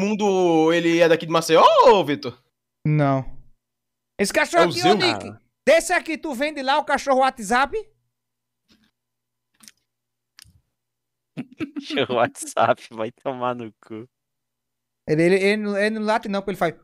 mundo, ele é daqui de Maceió, ô, Vitor? Não. Esse cachorro é aqui, ô, Nick. Desse aqui, tu vende lá o cachorro WhatsApp? cachorro WhatsApp, vai tomar no cu. Ele, ele, ele, ele não late não, porque ele faz...